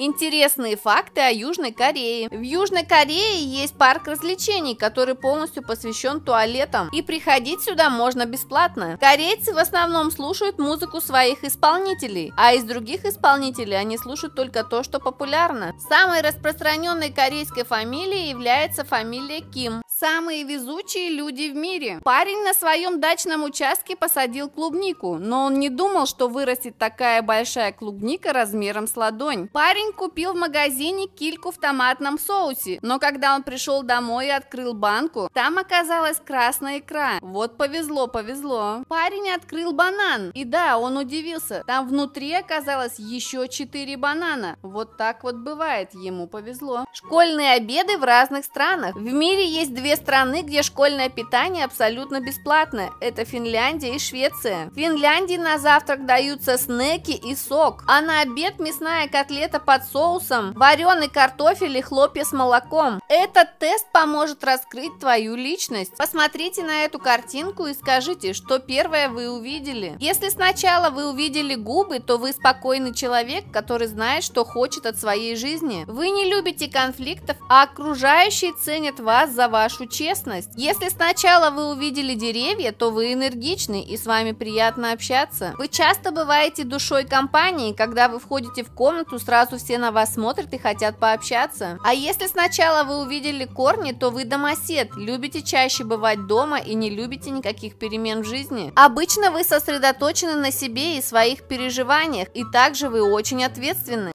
Интересные факты о Южной Корее. В Южной Корее есть парк развлечений, который полностью посвящен туалетам. И приходить сюда можно бесплатно. Корейцы в основном слушают музыку своих исполнителей, а из других исполнителей они слушают только то, что популярно. Самой распространенной корейской фамилией является фамилия Ким. Самые везучие люди в мире. Парень на своем дачном участке посадил клубнику, но он не думал, что вырастет такая большая клубника размером с ладонь. Парень купил в магазине кильку в томатном соусе, но когда он пришел домой и открыл банку, там оказалась красная икра. Вот повезло, повезло. Парень открыл банан, и да, он удивился, там внутри оказалось еще 4 банана. Вот так вот бывает, ему повезло. Школьные обеды в разных странах. В мире есть две Две страны, где школьное питание абсолютно бесплатное. Это Финляндия и Швеция. В Финляндии на завтрак даются снеки и сок, а на обед мясная котлета под соусом, вареный картофель и хлопья с молоком. Этот тест поможет раскрыть твою личность. Посмотрите на эту картинку и скажите, что первое вы увидели. Если сначала вы увидели губы, то вы спокойный человек, который знает, что хочет от своей жизни. Вы не любите конфликтов, а окружающие ценят вас за вашу вашу честность. Если сначала вы увидели деревья, то вы энергичны и с вами приятно общаться. Вы часто бываете душой компании, когда вы входите в комнату, сразу все на вас смотрят и хотят пообщаться. А если сначала вы увидели корни, то вы домосед, любите чаще бывать дома и не любите никаких перемен в жизни. Обычно вы сосредоточены на себе и своих переживаниях, и также вы очень ответственны.